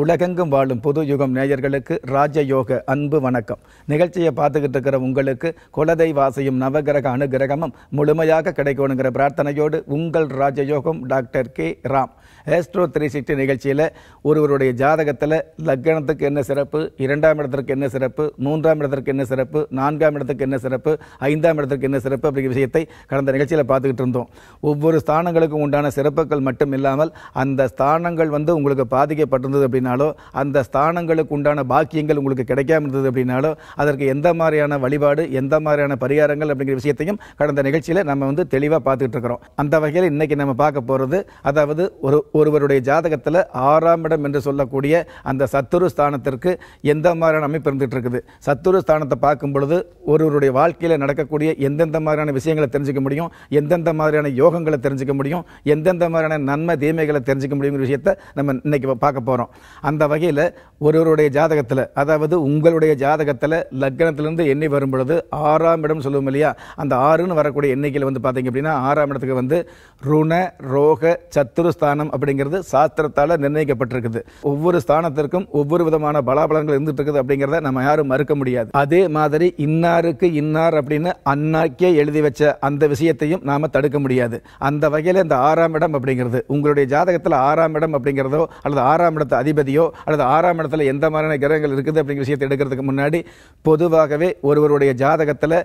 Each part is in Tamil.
உலகெங்கும் வாழும் புது யுகம் நேயர்களுக்கு ராஜயோக அன்பு வணக்கம் நிகழ்ச்சியை பார்த்துக்கிட்டு இருக்கிற உங்களுக்கு குலதை வாசையும் நவகிரக அனுகிரகமும் முழுமையாக கிடைக்கணுங்கிற பிரார்த்தனையோடு உங்கள் ராஜயோகம் doctor K Ram astro three sixty நிகழ்ச்சியில் ஒருவருடைய ஜாதகத்தில் லக்னத்துக்கு என்ன சிறப்பு இரண்டாம் இடத்திற்கு என்ன சிறப்பு மூன்றாம் இடத்திற்கு என்ன சிறப்பு நான்காம் இடத்துக்கு என்ன சிறப்பு ஐந்தாம் இடத்திற்கு என்ன சிறப்பு அப்படிங்கிற விஷயத்தை கடந்த நிகழ்ச்சியில் பார்த்துக்கிட்டு இருந்தோம் ஒவ்வொரு ஸ்தானங்களுக்கும் உண்டான சிறப்புகள் மட்டும் இல்லாமல் அந்த ஸ்தானங்கள் வந்து உங்களுக்கு பாதிக்கப்பட்டிருந்தது அப்படின்னாலோ அந்த ஸ்தானங்களுக்கு உண்டான பாக்கியங்கள் உங்களுக்கு கிடைக்காம இருந்தது அப்படின்னாலோ அதற்கு எந்த மாதிரியான வழிபாடு எந்த மாதிரியான பரிகாரங்கள் அப்படிங்கிற விஷயத்தையும் கடந்த நிகழ்ச்சியில் நம்ம வந்து தெளிவாக பார்த்துக்கிட்டு இருக்கிறோம் அந்த வகையில் இன்றைக்கி நம்ம பார்க்க போகிறது அதாவது ஒரு ஒருவருடைய ஜாதகத்தில் ஆறாம் இடம் என்று சொல்லக்கூடிய அந்த சத்துரு ஸ்தானத்திற்கு எந்த மாதிரியான அமைப்பு இருந்துகிட்டு இருக்குது சத்துரு ஸ்தானத்தை பார்க்கும் பொழுது ஒருவருடைய வாழ்க்கையில் நடக்கக்கூடிய எந்தெந்த மாதிரியான விஷயங்களை தெரிஞ்சுக்க முடியும் எந்தெந்த மாதிரியான யோகங்களை தெரிஞ்சுக்க முடியும் எந்தெந்த மாதிரியான நன்மை தீமைகளை தெரிஞ்சுக்க முடியுங்கிற விஷயத்தை நம்ம இன்றைக்கி பார்க்க போகிறோம் அந்த வகையில் ஒருவருடைய ஜாதகத்தில் அதாவது உங்களுடைய ஜாதகத்தில் லக்னத்திலிருந்து எண்ணெய் வரும் பொழுது ஆறாம் இடம் சொல்லுவோம் இல்லையா அந்த ஆறுன்னு வரக்கூடிய எண்ணிக்கையில் வந்து பார்த்தீங்க அப்படின்னா ஆறாம் இடத்துக்கு வந்து ருண ரோக சத்துருஸ்தானம் அப்படிங்கிறது சாஸ்திரத்தால் நிர்ணயிக்கப்பட்டிருக்குது ஒவ்வொரு ஸ்தானத்திற்கும் ஒவ்வொரு விதமான பலாபலங்கள் இருந்துட்டு இருக்குது அப்படிங்கிறத நம்ம யாரும் மறுக்க முடியாது அதே மாதிரி இன்னாருக்கு இன்னார் அப்படின்னு அன்னாக்கே எழுதி வச்ச அந்த விஷயத்தையும் நாம் தடுக்க முடியாது அந்த வகையில் இந்த ஆறாம் இடம் அப்படிங்கிறது உங்களுடைய ஜாதகத்தில் ஆறாம் இடம் அப்படிங்கிறதோ அல்லது ஆறாம் இடத்து அதிபர் அதிபதியோ அல்லது ஆறாம் இடத்துல எந்த மாதிரியான கிரகங்கள் இருக்குது அப்படிங்கிற விஷயத்தை எடுக்கிறதுக்கு முன்னாடி பொதுவாகவே ஒருவருடைய ஜாதகத்தில்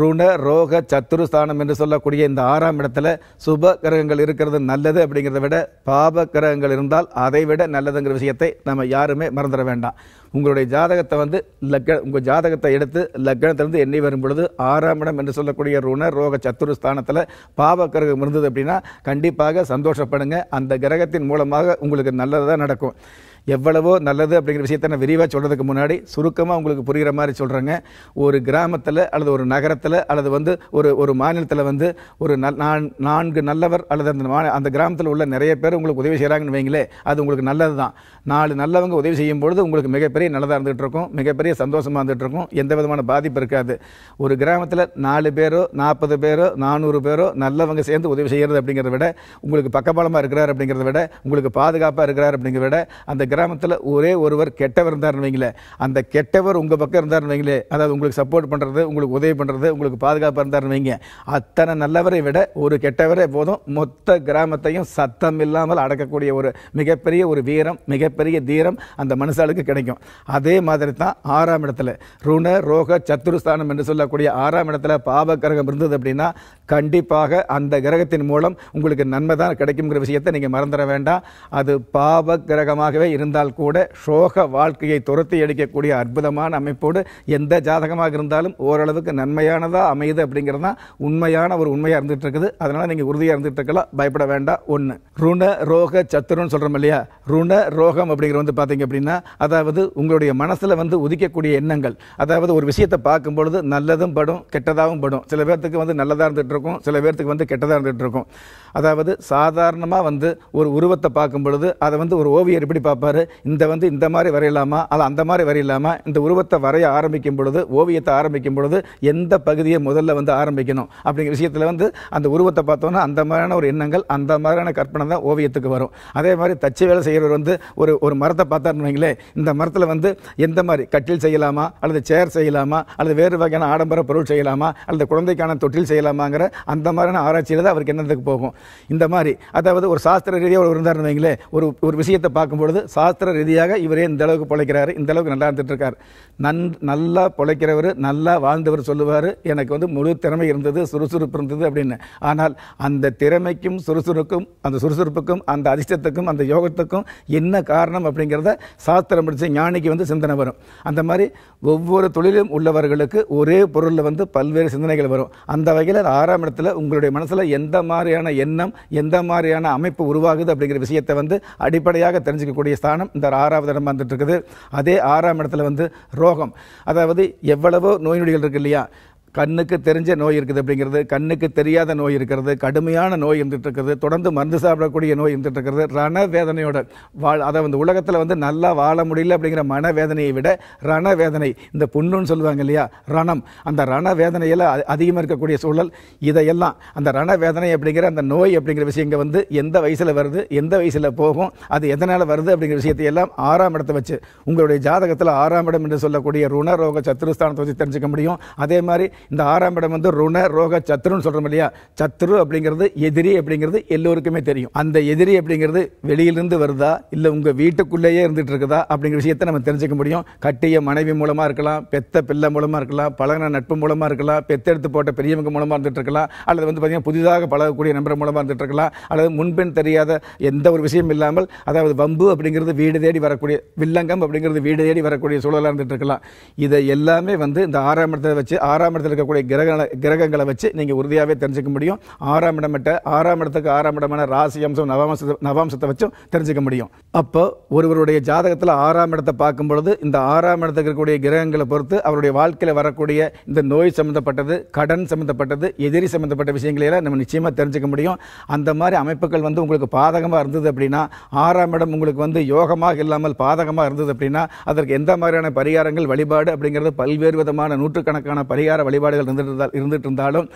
ருண ரோக சத்துருஸ்தானம் என்று சொல்லக்கூடிய இந்த ஆறாம் இடத்துல சுப கிரகங்கள் இருக்கிறது நல்லது அப்படிங்கிறத விட பாப கிரகங்கள் இருந்தால் அதை விட நல்லதுங்கிற விஷயத்தை நம்ம யாருமே மறந்துட வேண்டாம் உங்களுடைய ஜாதகத்தை வந்து லக்க உங்கள் ஜாதகத்தை எடுத்து லக்னத்திலிருந்து எண்ணி வரும் பொழுது ஆறாம் இடம் என்று சொல்லக்கூடிய ரூண ரோக சத்துரு ஸ்தானத்தில் பாவ கிரகம் இருந்தது அப்படின்னா கண்டிப்பாக சந்தோஷப்படுங்க அந்த கிரகத்தின் மூலமாக உங்களுக்கு நல்லதாக நடக்கும் எவ்வளவோ நல்லது அப்படிங்கிற விஷயத்த நான் விரிவாக சொல்கிறதுக்கு முன்னாடி சுருக்கமாக உங்களுக்கு புரிகிற மாதிரி சொல்கிறேங்க ஒரு கிராமத்தில் அல்லது ஒரு நகரத்தில் அல்லது வந்து ஒரு ஒரு மாநிலத்தில் வந்து ஒரு நான்கு நல்லவர் அல்லது அந்த அந்த கிராமத்தில் உள்ள நிறைய பேர் உங்களுக்கு உதவி செய்கிறாங்கன்னு வைங்களே அது உங்களுக்கு நல்லது தான் நாலு நல்லவங்க உதவி செய்யும் பொழுது உங்களுக்கு மிகப்பெரிய மிகப்பெரிய நல்லதாக இருந்துகிட்டு இருக்கும் மிகப்பெரிய சந்தோஷமாக இருந்துகிட்டு இருக்கும் எந்த விதமான பாதிப்பு இருக்காது ஒரு கிராமத்தில் நாலு பேரோ நாற்பது பேரோ நானூறு பேரோ நல்லவங்க சேர்ந்து உதவி செய்கிறது அப்படிங்கிறத விட உங்களுக்கு பக்கபலமாக இருக்கிறார் அப்படிங்கிறத விட உங்களுக்கு பாதுகாப்பாக இருக்கிறார் அப்படிங்கிறத விட அந்த கிராமத்தில் ஒரே ஒருவர் கெட்டவர் இருந்தார்னு வைங்களேன் அந்த கெட்டவர் உங்கள் பக்கம் இருந்தார்னு வைங்களேன் அதாவது உங்களுக்கு சப்போர்ட் பண்ணுறது உங்களுக்கு உதவி பண்ணுறது உங்களுக்கு பாதுகாப்பாக இருந்தார்னு வைங்க அத்தனை நல்லவரை விட ஒரு கெட்டவரே போதும் மொத்த கிராமத்தையும் சத்தம் இல்லாமல் அடக்கக்கூடிய ஒரு மிகப்பெரிய ஒரு வீரம் மிகப்பெரிய தீரம் அந்த மனுஷாளுக்கு கிடைக்கும் அதே மாதிரி தான் ஆறாம் இடத்துல ருண ரோக சத்துருஸ்தானம் என்று சொல்லக்கூடிய ஆறாம் இடத்துல பாபக்கரகம் இருந்தது அப்படின்னா கண்டிப்பாக அந்த கிரகத்தின் மூலம் உங்களுக்கு நன்மை தான் கிடைக்குங்கிற விஷயத்தை நீங்கள் மறந்துட வேண்டாம் அது பாவ கிரகமாகவே இருந்தால் கூட சோக வாழ்க்கையை துரத்தி அடிக்கக்கூடிய அற்புதமான அமைப்போடு எந்த ஜாதகமாக இருந்தாலும் ஓரளவுக்கு நன்மையானதாக அமையுது அப்படிங்கிறது தான் உண்மையான ஒரு உண்மையாக இருந்துகிட்டு இருக்குது அதனால் நீங்கள் உறுதியாக இருந்துகிட்டு இருக்கலாம் பயப்பட வேண்டாம் ஒன்று ருண ரோக சத்துருன்னு சொல்கிறோம் இல்லையா ருண ரோகம் அப்படிங்கிற வந்து பார்த்தீங்க அப்படின்னா அதாவது உங்களுடைய மனசில் வந்து உதிக்கக்கூடிய எண்ணங்கள் அதாவது ஒரு விஷயத்தை பார்க்கும்பொழுது நல்லதும் படும் கெட்டதாகவும் படும் சில பேர்த்துக்கு வந்து நல்லதாக இருந்துகிட்டு இருக்கும் சில பேர்த்துக்கு வந்து கெட்டதாக இருந்துகிட்டு இருக்கும் அதாவது சாதாரணமாக வந்து ஒரு உருவத்தை பார்க்கும் பொழுது அதை வந்து ஒரு ஓவியர் எப்படி பார்ப்பார் இந்த வந்து இந்த மாதிரி வரையலாமா அது அந்த மாதிரி வரையலாமா இந்த உருவத்தை வரைய ஆரம்பிக்கும் பொழுது ஓவியத்தை ஆரம்பிக்கும் பொழுது எந்த பகுதியை முதல்ல வந்து ஆரம்பிக்கணும் அப்படிங்கிற விஷயத்தில் வந்து அந்த உருவத்தை பார்த்தோன்னா அந்த மாதிரியான ஒரு எண்ணங்கள் அந்த மாதிரியான கற்பனை தான் ஓவியத்துக்கு வரும் அதே மாதிரி தச்சு வேலை செய்கிறவர் வந்து ஒரு ஒரு மரத்தை பார்த்தாருன்னு இந்த மரத்தில் வந்து எந்த மாதிரி கட்டில் செய்யலாமா அல்லது சேர் செய்யலாமா அல்லது வேறு வகையான ஆடம்பர பொருள் செய்யலாமா அல்லது குழந்தைக்கான தொட்டில் செய்யலாமாங்கிற அந்த மாதிரியான ஆராய்ச்சியில் தான் அவருக்கு என்னதுக்கு போகும் இந்த மாதிரி அதாவது ஒரு சாஸ்திர ரீதியாக ஒரு இருந்தார் வைங்களேன் ஒரு ஒரு விஷயத்தை பார்க்கும்பொழுது சாஸ்திர ரீதியாக இவரே இந்த அளவுக்கு பிழைக்கிறாரு இந்த அளவுக்கு நல்லா இருந்துகிட்டு இருக்கார் நன் நல்லா பிழைக்கிறவர் நல்லா வாழ்ந்தவர் சொல்லுவார் எனக்கு வந்து முழு திறமை இருந்தது சுறுசுறுப்பு இருந்தது அப்படின்னு ஆனால் அந்த திறமைக்கும் சுறுசுறுக்கும் அந்த சுறுசுறுப்புக்கும் அந்த அதிர்ஷ்டத்துக்கும் அந்த யோகத்துக்கும் என்ன காரணம் அப்படிங்கிறத சாஸ்திரம் படித்த ஞானிக்கு வந்து சிந்தனை வரும் அந்த மாதிரி ஒவ்வொரு தொழிலும் உள்ளவர்களுக்கு ஒரே பொருளில் வந்து பல்வேறு சிந்தனைகள் வரும் அந்த வகையில் ஆறாம் ரெண்டாம் இடத்துல உங்களுடைய மனசில் எந்த மாதிரியான எண்ணம் எந்த மாதிரியான அமைப்பு உருவாகுது அப்படிங்கிற விஷயத்தை வந்து அடிப்படையாக தெரிஞ்சுக்கக்கூடிய ஸ்தானம் இந்த ஆறாவது இடம் வந்துட்டு இருக்குது அதே ஆறாம் இடத்துல வந்து ரோகம் அதாவது எவ்வளவோ நோய் நொடிகள் இருக்கு இல்லையா கண்ணுக்கு தெரிஞ்ச நோய் இருக்குது அப்படிங்கிறது கண்ணுக்கு தெரியாத நோய் இருக்கிறது கடுமையான நோய் இருந்துட்டு இருக்கிறது தொடர்ந்து மருந்து சாப்பிடக்கூடிய நோய் இருந்துட்டு இருக்கிறது ரண வேதனையோட வாழ் அதை வந்து உலகத்தில் வந்து நல்லா வாழ முடியல அப்படிங்கிற மனவேதனையை விட ரண வேதனை இந்த புண்ணுன்னு சொல்லுவாங்க இல்லையா ரணம் அந்த ரண வேதனையில் அதிகமாக இருக்கக்கூடிய சூழல் இதையெல்லாம் அந்த ரண வேதனை அப்படிங்கிற அந்த நோய் அப்படிங்கிற விஷயங்க வந்து எந்த வயசில் வருது எந்த வயசில் போகும் அது எதனால் வருது அப்படிங்கிற விஷயத்தையெல்லாம் ஆறாம் இடத்தை வச்சு உங்களுடைய ஜாதகத்தில் ஆறாம் இடம் என்று சொல்லக்கூடிய ருணரோக சத்துருஸ்தானத்தை வச்சு தெரிஞ்சுக்க முடியும் அதே மாதிரி இந்த ஆறாம் இடம் வந்து ருண ரோக சத்ருன்னு சொல்கிறோம் இல்லையா சத்ரு அப்படிங்கிறது எதிரி அப்படிங்கிறது எல்லோருக்குமே தெரியும் அந்த எதிரி அப்படிங்கிறது வெளியிலிருந்து வருதா இல்லை உங்கள் வீட்டுக்குள்ளேயே இருந்துகிட்டு இருக்குதா அப்படிங்கிற விஷயத்தை நம்ம தெரிஞ்சுக்க முடியும் கட்டிய மனைவி மூலமாக இருக்கலாம் பெத்த பிள்ளை மூலமாக இருக்கலாம் பழகின நட்பு மூலமாக இருக்கலாம் பெத்தெடுத்து போட்ட பெரியவங்க மூலமாக இருந்துட்டு இருக்கலாம் அல்லது வந்து பார்த்தீங்கன்னா புதிதாக பழகக்கூடிய நண்பர் மூலமாக இருந்துட்டு இருக்கலாம் அல்லது முன்பின் தெரியாத எந்த ஒரு விஷயம் இல்லாமல் அதாவது வம்பு அப்படிங்கிறது வீடு தேடி வரக்கூடிய வில்லங்கம் அப்படிங்கிறது வீடு தேடி வரக்கூடிய சூழலாக இருந்துட்டு இருக்கலாம் இதை எல்லாமே வந்து இந்த ஆறாம் இடத்தை வச்சு ஆறாம் இடத்துல இருக்கக்கூடிய கிரக கிரகங்களை வச்சு நீங்கள் உறுதியாகவே தெரிஞ்சுக்க முடியும் ஆறாம் இடமிட்ட ஆறாம் இடத்துக்கு ஆறாம் இடமான ராசி அம்சம் நவாம்சத்தை நவாம்சத்தை வச்சும் தெரிஞ்சுக்க முடியும் அப்போ ஒருவருடைய ஜாதகத்தில் ஆறாம் இடத்தை பார்க்கும் பொழுது இந்த ஆறாம் இடத்துக்கு இருக்கக்கூடிய கிரகங்களை பொறுத்து அவருடைய வாழ்க்கையில் வரக்கூடிய இந்த நோய் சம்மந்தப்பட்டது கடன் சம்மந்தப்பட்டது எதிரி சம்மந்தப்பட்ட விஷயங்களையெல்லாம் நம்ம நிச்சயமாக தெரிஞ்சுக்க முடியும் அந்த மாதிரி அமைப்புகள் வந்து உங்களுக்கு பாதகமாக இருந்தது அப்படின்னா ஆறாம் இடம் உங்களுக்கு வந்து யோகமாக இல்லாமல் பாதகமாக இருந்தது அப்படின்னா அதற்கு எந்த மாதிரியான பரிகாரங்கள் வழிபாடு அப்படிங்கிறது பல்வேறு விதமான நூற்றுக்கணக்கான பரிகார வழிபாடு வழிபாடுகள் இருந்துட்டு இருந்துட்டு இருந்தாலும்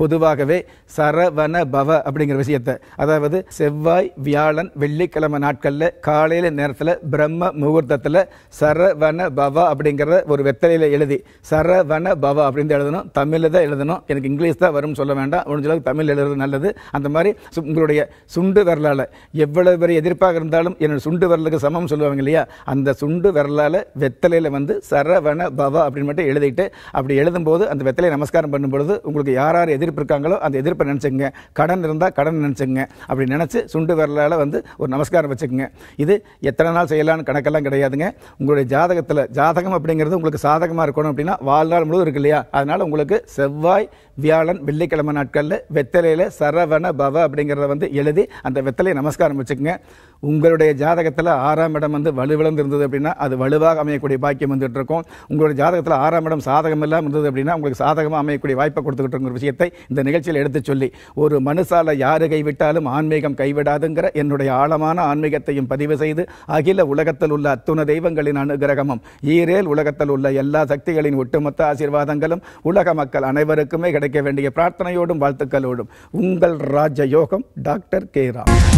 பொதுவாகவே சரவண பவ அப்படிங்கிற விஷயத்தை அதாவது செவ்வாய் வியாழன் வெள்ளிக்கிழமை நாட்களில் காலையில் நேரத்தில் பிரம்ம முகூர்த்தத்தில் சரவண பவ அப்படிங்கிறத ஒரு வெத்தலையில் எழுதி சரவண பவ அப்படின்னு எழுதணும் தமிழில் தான் எழுதணும் எனக்கு இங்கிலீஷ் தான் வரும்னு சொல்ல வேண்டாம் முடிஞ்சளவுக்கு தமிழ் எழுதுறது நல்லது அந்த மாதிரி உங்களுடைய சுண்டு வரலால் எவ்வளவு பெரிய எதிர்ப்பாக இருந்தாலும் என்னோட சுண்டு வரலுக்கு சமம் சொல்லுவாங்க இல்லையா அந்த சுண்டு விரலால் வெத்தலையில் வந்து சரவண பவ அப்படின்னு மட்டும் எழுதிட்டு அப்படி எழுதும்போது அந்த இடத்துல நமஸ்காரம் பண்ணும் பொழுது உங்களுக்கு யார் யார் எதிர்ப்பு இருக்காங்களோ அந்த எதிர்ப்பை நினச்சிக்கங்க கடன் இருந்தால் கடன் நினச்சிக்கங்க அப்படி நினச்சி சுண்டு வரலால் வந்து ஒரு நமஸ்காரம் வச்சுக்கோங்க இது எத்தனை நாள் செய்யலாம்னு கணக்கெல்லாம் கிடையாதுங்க உங்களுடைய ஜாதகத்தில் ஜாதகம் அப்படிங்கிறது உங்களுக்கு சாதகமாக இருக்கணும் அப்படின்னா வாழ்நாள் முழுவதும் இருக்கு இல்லையா அதனால் உங்களுக்கு செவ்வாய் வியாழன் வெள்ளிக்கிழமை நாட்களில் வெத்தலையில் சரவண பவ அப்படிங்கிறத வந்து எழுதி அந்த வெத்தலையை நமஸ்காரம் வச்சுக்கோங்க உங்களுடைய ஜாதகத்தில் ஆறாம் இடம் வந்து வலுவிழந்து இருந்தது அப்படின்னா அது வலுவாக அமையக்கூடிய பாக்கியம் வந்துட்டு இருக்கும் உங்களுடைய ஜாதகத்தில் ஆறாம் இடம் சாதகம் இல்லாமல் இருந்தது அப்படின்னா உங்களுக்கு சாதகமாக அமையக்கூடிய வாய்ப்பை கொடுத்துக்கிட்டு இருக்கிற விஷயத்தை இந்த நிகழ்ச்சியில் எடுத்து சொல்லி ஒரு மனுசால யாரு கைவிட்டாலும் ஆன்மீகம் கைவிடாதுங்கிற என்னுடைய ஆழமான ஆன்மீகத்தையும் பதிவு செய்து அகில உலகத்தில் உள்ள அத்துண தெய்வங்களின் அனுகிரகமும் ஈரேல் உலகத்தில் உள்ள எல்லா சக்திகளின் ஒட்டுமொத்த ஆசீர்வாதங்களும் உலக மக்கள் அனைவருக்குமே கிடைக்க வேண்டிய பிரார்த்தனையோடும் வாழ்த்துக்களோடும் உங்கள் ராஜயோகம் டாக்டர் கே ராம்